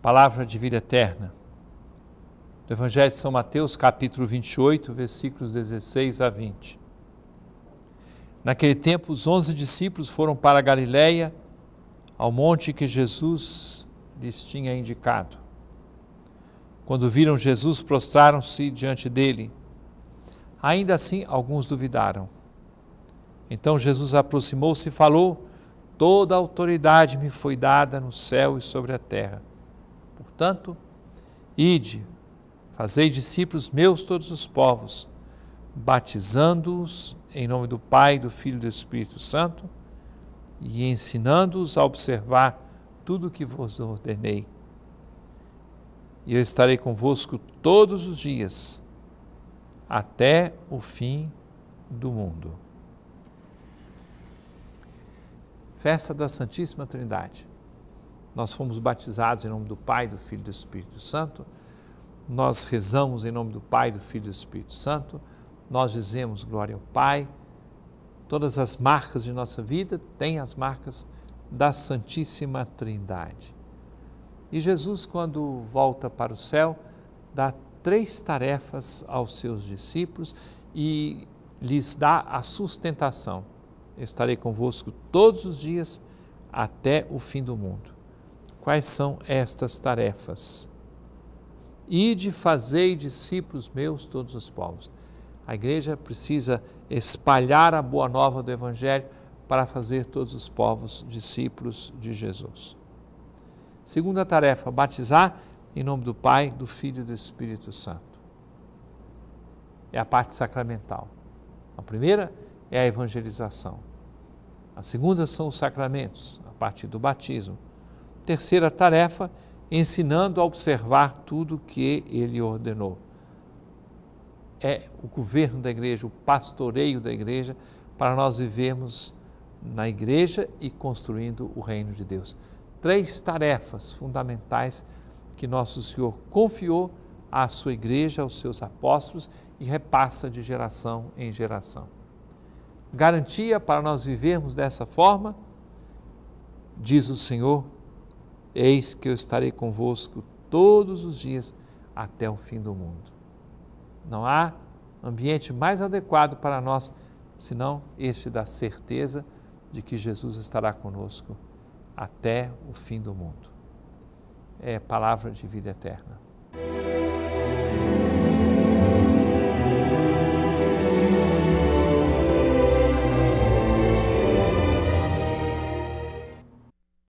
palavra de vida eterna. Do Evangelho de São Mateus, capítulo 28, versículos 16 a 20. Naquele tempo, os onze discípulos foram para Galiléia, ao monte que Jesus lhes tinha indicado. Quando viram Jesus, prostraram-se diante dele. Ainda assim, alguns duvidaram. Então Jesus aproximou-se e falou: Toda a autoridade me foi dada no céu e sobre a terra. Portanto, ide, fazei discípulos meus todos os povos, batizando-os em nome do Pai, do Filho e do Espírito Santo, e ensinando-os a observar tudo o que vos ordenei. E eu estarei convosco todos os dias, até o fim do mundo. Festa da Santíssima Trindade nós fomos batizados em nome do Pai, do Filho e do Espírito Santo, nós rezamos em nome do Pai, do Filho e do Espírito Santo, nós dizemos glória ao Pai, todas as marcas de nossa vida têm as marcas da Santíssima Trindade. E Jesus, quando volta para o céu, dá três tarefas aos seus discípulos e lhes dá a sustentação. Eu estarei convosco todos os dias até o fim do mundo. Quais são estas tarefas? Ide, fazei discípulos meus todos os povos. A igreja precisa espalhar a boa nova do Evangelho para fazer todos os povos discípulos de Jesus. Segunda tarefa, batizar em nome do Pai, do Filho e do Espírito Santo. É a parte sacramental. A primeira é a evangelização. A segunda são os sacramentos, a parte do batismo. Terceira tarefa, ensinando a observar tudo que ele ordenou. É o governo da igreja, o pastoreio da igreja, para nós vivermos na igreja e construindo o reino de Deus. Três tarefas fundamentais que nosso Senhor confiou à sua igreja, aos seus apóstolos e repassa de geração em geração. Garantia para nós vivermos dessa forma, diz o Senhor, Eis que eu estarei convosco todos os dias até o fim do mundo. Não há ambiente mais adequado para nós senão este da certeza de que Jesus estará conosco até o fim do mundo. É palavra de vida eterna.